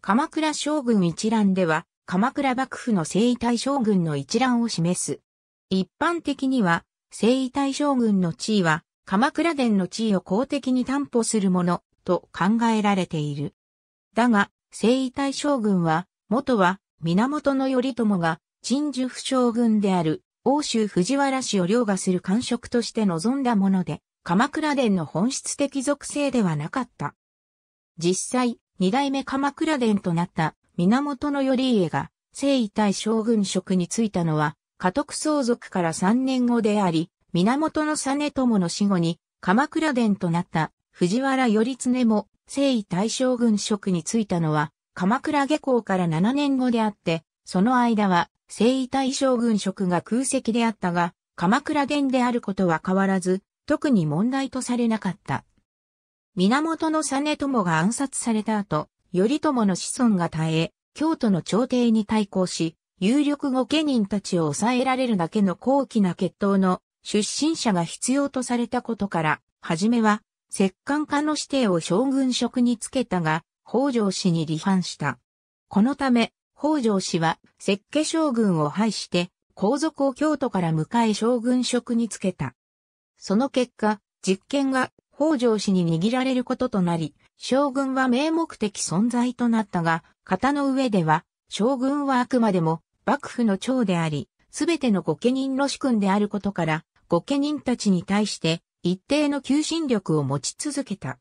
鎌倉将軍一覧では、鎌倉幕府の征夷大将軍の一覧を示す。一般的には、征夷大将軍の地位は、鎌倉殿の地位を公的に担保するもの、と考えられている。だが、征夷大将軍は、元は、源頼朝が、陳寿府将軍である、欧州藤原氏を凌駕する官職として望んだもので、鎌倉殿の本質的属性ではなかった。実際、二代目鎌倉殿となった源頼家が征夷大将軍職に就いたのは、家督相続から三年後であり、源実朝の死後に鎌倉殿となった藤原頼経も征夷大将軍職に就いたのは、鎌倉下校から七年後であって、その間は征夷大将軍職が空席であったが、鎌倉殿であることは変わらず、特に問題とされなかった。源実朝が暗殺された後、頼朝の子孫が絶え、京都の朝廷に対抗し、有力御家人たちを抑えられるだけの高貴な血統の出身者が必要とされたことから、はじめは、摂関家の指定を将軍職につけたが、北条氏に離反した。このため、北条氏は、摂家将軍を廃して、皇族を京都から迎え将軍職につけた。その結果、実権が北条氏に握られることとなり、将軍は名目的存在となったが、型の上では、将軍はあくまでも幕府の長であり、すべての御家人の主君であることから、御家人たちに対して一定の求心力を持ち続けた。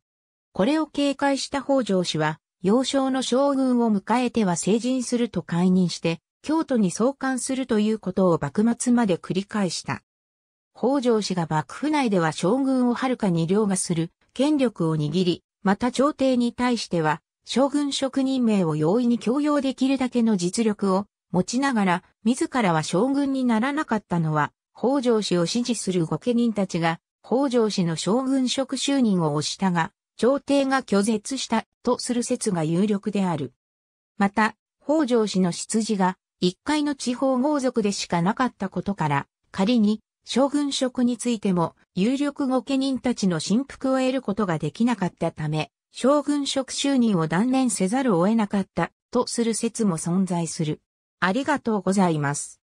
これを警戒した北条氏は、幼少の将軍を迎えては成人すると解任して、京都に送還するということを幕末まで繰り返した。北条氏が幕府内では将軍を遥かに凌駕する権力を握り、また朝廷に対しては将軍職任命を容易に強要できるだけの実力を持ちながら自らは将軍にならなかったのは北条氏を支持する御家人たちが北条氏の将軍職就任を推したが、朝廷が拒絶したとする説が有力である。また、北条氏の出自が一階の地方豪族でしかなかったことから、仮に将軍職についても、有力御家人たちの振幅を得ることができなかったため、将軍職就任を断念せざるを得なかったとする説も存在する。ありがとうございます。